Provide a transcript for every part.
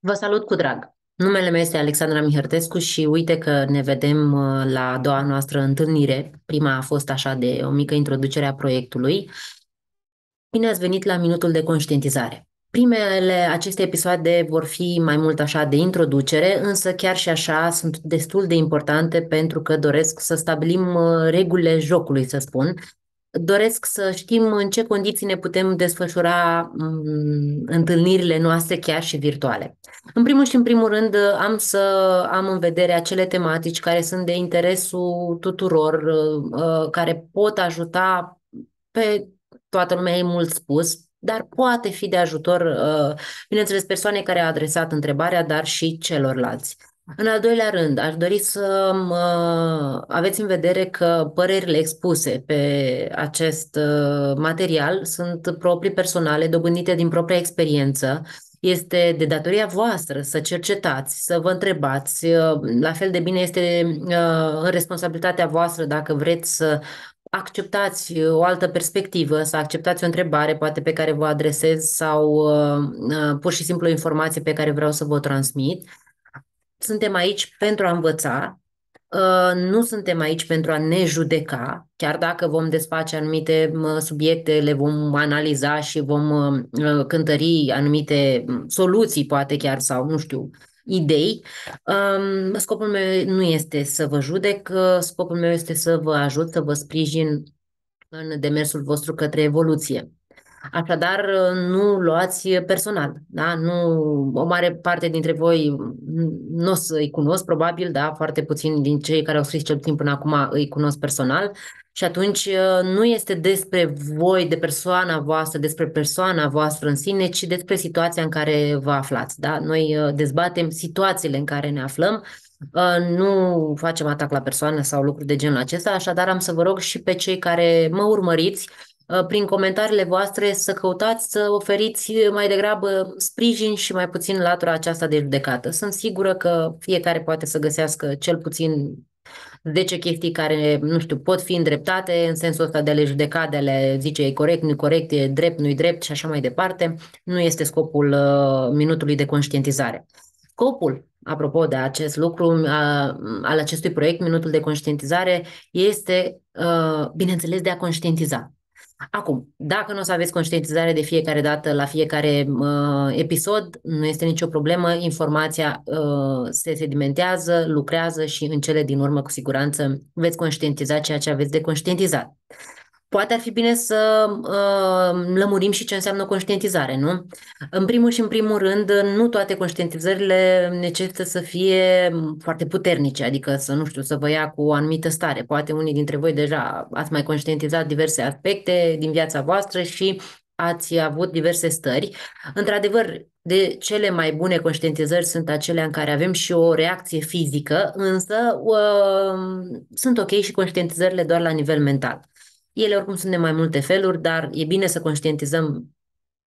Vă salut cu drag! Numele meu este Alexandra Mihărtescu și uite că ne vedem uh, la a doua noastră întâlnire. Prima a fost așa de o mică introducere a proiectului. Bine ați venit la minutul de conștientizare. Primele aceste episoade vor fi mai mult așa de introducere, însă chiar și așa sunt destul de importante pentru că doresc să stabilim uh, regulile jocului, să spun, doresc să știm în ce condiții ne putem desfășura mm, întâlnirile noastre chiar și virtuale. În primul și în primul rând am să am în vedere acele tematici care sunt de interesul tuturor, uh, uh, care pot ajuta pe toată lumea, e mult spus, dar poate fi de ajutor, uh, bineînțeles, persoane care a adresat întrebarea, dar și celorlalți. În al doilea rând, aș dori să mă aveți în vedere că părerile expuse pe acest uh, material sunt proprii personale, dobândite din propria experiență. Este de datoria voastră să cercetați, să vă întrebați. Uh, la fel de bine este uh, în responsabilitatea voastră dacă vreți să acceptați o altă perspectivă, să acceptați o întrebare poate pe care vă adresez sau pur și simplu o informație pe care vreau să vă transmit suntem aici pentru a învăța, uh, nu suntem aici pentru a ne judeca, chiar dacă vom desface anumite subiecte, le vom analiza și vom uh, uh, cântări anumite soluții, poate chiar, sau nu știu, idei. Um, scopul meu nu este să vă judec, scopul meu este să vă ajut, să vă sprijin în demersul vostru către evoluție. Așadar, nu luați personal. Da? Nu, o mare parte dintre voi nu o să îi cunosc, probabil, da? foarte puțin din cei care au scris cel timp până acum îi cunosc personal. Și atunci nu este despre voi, de persoana voastră, despre persoana voastră în sine, ci despre situația în care vă aflați. Da? Noi uh, dezbatem situațiile în care ne aflăm, uh, nu facem atac la persoane sau lucruri de genul acesta, așadar am să vă rog și pe cei care mă urmăriți Uh, prin comentariile voastre să căutați să oferiți mai degrabă sprijin și mai puțin latura aceasta de judecată. Sunt sigură că fiecare poate să găsească cel puțin 10 chestii care, nu știu, pot fi îndreptate în sensul ăsta de a le judeca, de a le zice e corect, nu-i corect, e drept, nu-i drept și așa mai departe. Nu este scopul uh, minutului de conștientizare. Scopul apropo de acest lucru, uh, al acestui proiect, Minutul de Conștientizare, este, uh, bineînțeles, de a conștientiza. Acum, dacă nu o să aveți conștientizare de fiecare dată, la fiecare uh, episod, nu este nicio problemă, informația uh, se sedimentează, lucrează și în cele din urmă, cu siguranță, veți conștientiza ceea ce aveți de conștientizat. Poate ar fi bine să uh, lămurim și ce înseamnă conștientizare, nu? În primul și în primul rând, nu toate conștientizările necesită să fie foarte puternice, adică să, nu știu, să vă ia cu o anumită stare. Poate unii dintre voi deja ați mai conștientizat diverse aspecte din viața voastră și ați avut diverse stări. Într-adevăr, de cele mai bune conștientizări sunt acelea în care avem și o reacție fizică, însă uh, sunt ok și conștientizările doar la nivel mental. Ele oricum sunt de mai multe feluri, dar e bine să conștientizăm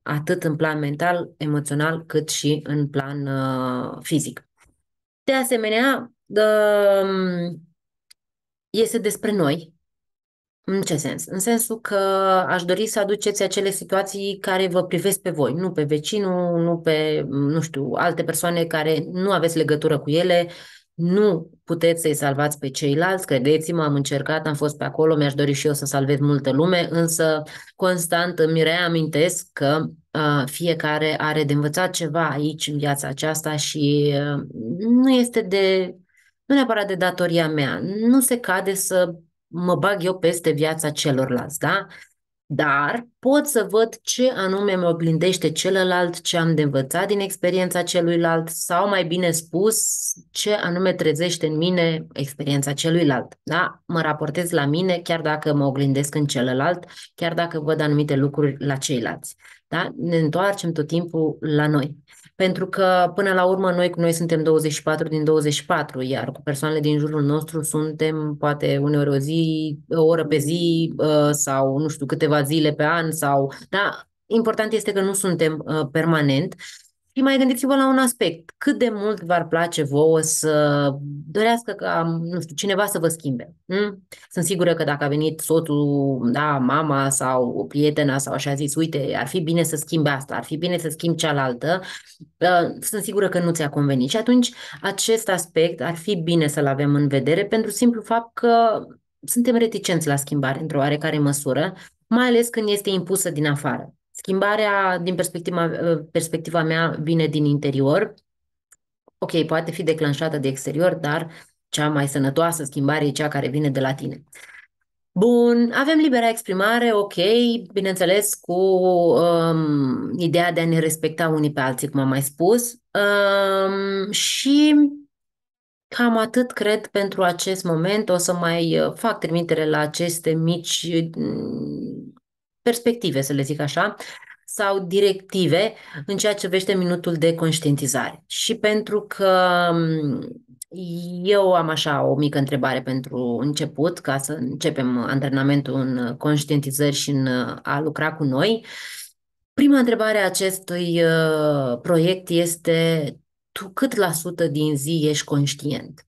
atât în plan mental, emoțional, cât și în plan uh, fizic. De asemenea, uh, um, este despre noi. În ce sens? În sensul că aș dori să aduceți acele situații care vă privesc pe voi, nu pe vecinul, nu pe, nu știu, alte persoane care nu aveți legătură cu ele nu puteți să-i salvați pe ceilalți, credeți-mă, am încercat, am fost pe acolo, mi-aș dori și eu să salvez multă lume, însă constant îmi reamintesc că uh, fiecare are de învățat ceva aici în viața aceasta și uh, nu este de, nu neapărat de datoria mea, nu se cade să mă bag eu peste viața celorlalți, da? dar pot să văd ce anume mă oglindește celălalt, ce am de învățat din experiența celuilalt sau, mai bine spus, ce anume trezește în mine experiența celuilalt. Da? Mă raportez la mine chiar dacă mă oglindesc în celălalt, chiar dacă văd anumite lucruri la ceilalți. Da? Ne întoarcem tot timpul la noi. Pentru că, până la urmă, noi cu noi suntem 24 din 24, iar cu persoanele din jurul nostru suntem poate uneori o zi, o oră pe zi ă, sau, nu știu, câteva zile pe an sau, da, Important este că nu suntem uh, permanent și mai gândiți-vă la un aspect. Cât de mult v-ar place vouă să dorească ca, nu știu, cineva să vă schimbe? Hmm? Sunt sigură că dacă a venit soțul, da, mama sau prietena sau așa a zis, uite, ar fi bine să schimbe asta, ar fi bine să schimbi cealaltă, ă, sunt sigură că nu ți-a convenit. Și atunci acest aspect ar fi bine să-l avem în vedere pentru simplu fapt că suntem reticenți la schimbare într-o oarecare măsură, mai ales când este impusă din afară. Schimbarea, din perspectiva, uh, perspectiva mea, vine din interior. Ok, poate fi declanșată de exterior, dar cea mai sănătoasă schimbare e cea care vine de la tine. Bun, avem libera exprimare, ok, bineînțeles cu um, ideea de a ne respecta unii pe alții, cum am mai spus. Um, și Cam atât cred pentru acest moment. O să mai uh, fac trimitere la aceste mici perspective, să le zic așa, sau directive în ceea ce vește minutul de conștientizare. Și pentru că eu am așa o mică întrebare pentru început, ca să începem antrenamentul în conștientizări și în a lucra cu noi. Prima întrebare a acestui uh, proiect este tu cât la sută din zi ești conștient?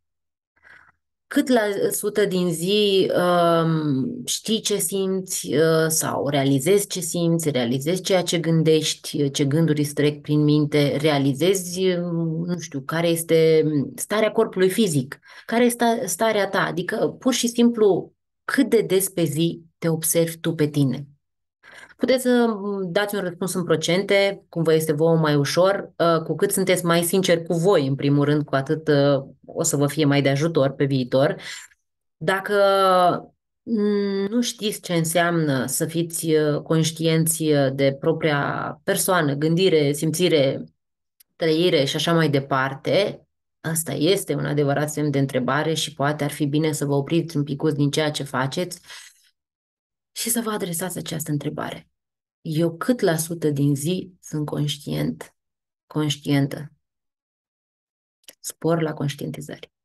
cât la sută din zi um, știi ce simți uh, sau realizezi ce simți, realizezi ceea ce gândești, uh, ce gânduri îți trec prin minte, realizezi, um, nu știu, care este starea corpului fizic, care este starea ta, adică pur și simplu cât de des pe zi te observi tu pe tine. Puteți să dați un răspuns în procente, cum vă este vouă mai ușor. Uh, cu cât sunteți mai sinceri cu voi, în primul rând, cu atât uh, o să vă fie mai de ajutor pe viitor. Dacă mm, nu știți ce înseamnă să fiți uh, conștienți de propria persoană, gândire, simțire, trăire și așa mai departe, Asta este un adevărat semn de întrebare și poate ar fi bine să vă opriți un picuț din ceea ce faceți și să vă adresați această întrebare. Eu cât la sută din zi sunt conștient, conștientă? Spor la conștientizare.